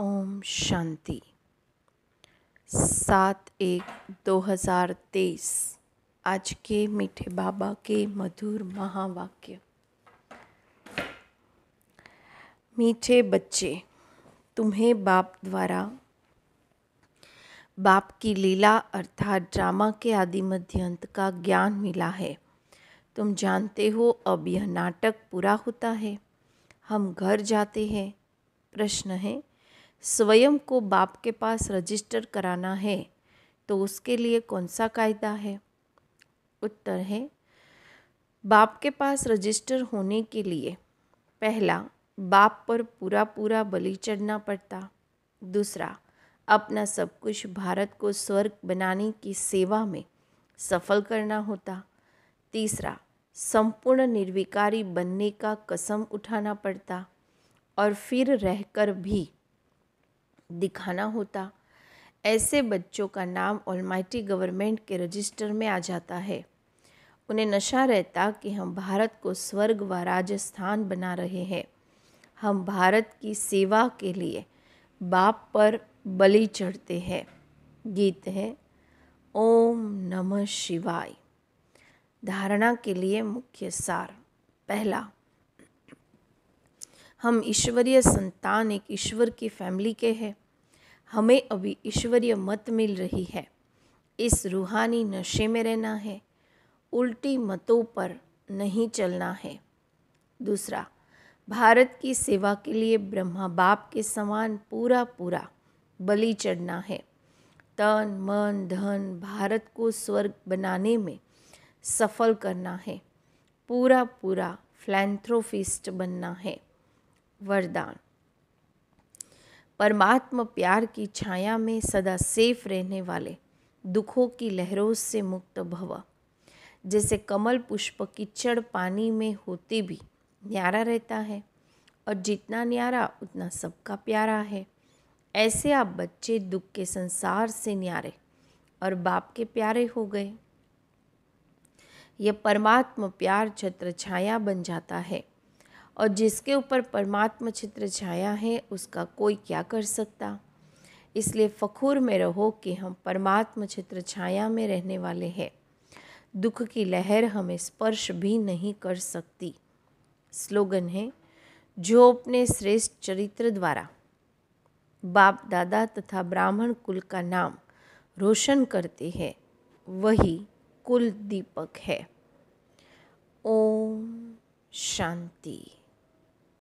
ओम शांति सात एक दो हज़ार तेईस आज के मीठे बाबा के मधुर महावाक्य मीठे बच्चे तुम्हें बाप द्वारा बाप की लीला अर्थात ड्रामा के आदि मध्य अंत का ज्ञान मिला है तुम जानते हो अब यह नाटक पूरा होता है हम घर जाते हैं प्रश्न है स्वयं को बाप के पास रजिस्टर कराना है तो उसके लिए कौन सा कायदा है उत्तर है बाप के पास रजिस्टर होने के लिए पहला बाप पर पूरा पूरा बलि चढ़ना पड़ता दूसरा अपना सब कुछ भारत को स्वर्ग बनाने की सेवा में सफल करना होता तीसरा संपूर्ण निर्विकारी बनने का कसम उठाना पड़ता और फिर रहकर भी दिखाना होता ऐसे बच्चों का नाम ऑलमाइटी गवर्नमेंट के रजिस्टर में आ जाता है उन्हें नशा रहता कि हम भारत को स्वर्ग व राजस्थान बना रहे हैं हम भारत की सेवा के लिए बाप पर बलि चढ़ते हैं गीत है ओम नमः शिवाय धारणा के लिए मुख्य सार पहला हम ईश्वरीय संतान एक ईश्वर की फैमिली के हैं हमें अभी ईश्वरीय मत मिल रही है इस रूहानी नशे में रहना है उल्टी मतों पर नहीं चलना है दूसरा भारत की सेवा के लिए ब्रह्मा बाप के समान पूरा पूरा बलि चढ़ना है तन मन धन भारत को स्वर्ग बनाने में सफल करना है पूरा पूरा फ्लैंथ्रोफिस्ट बनना है वरदान परमात्म प्यार की छाया में सदा सेफ रहने वाले दुखों की लहरों से मुक्त भव जैसे कमल पुष्प कीचड़ पानी में होते भी न्यारा रहता है और जितना न्यारा उतना सबका प्यारा है ऐसे आप बच्चे दुख के संसार से न्यारे और बाप के प्यारे हो गए यह परमात्म प्यार छत्र छाया बन जाता है और जिसके ऊपर परमात्मा चित्र छाया है उसका कोई क्या कर सकता इसलिए फ़खूर में रहो कि हम परमात्मा चित्र छाया में रहने वाले हैं दुख की लहर हमें स्पर्श भी नहीं कर सकती स्लोगन है जो अपने श्रेष्ठ चरित्र द्वारा बाप दादा तथा ब्राह्मण कुल का नाम रोशन करते हैं वही कुल दीपक है ओम शांति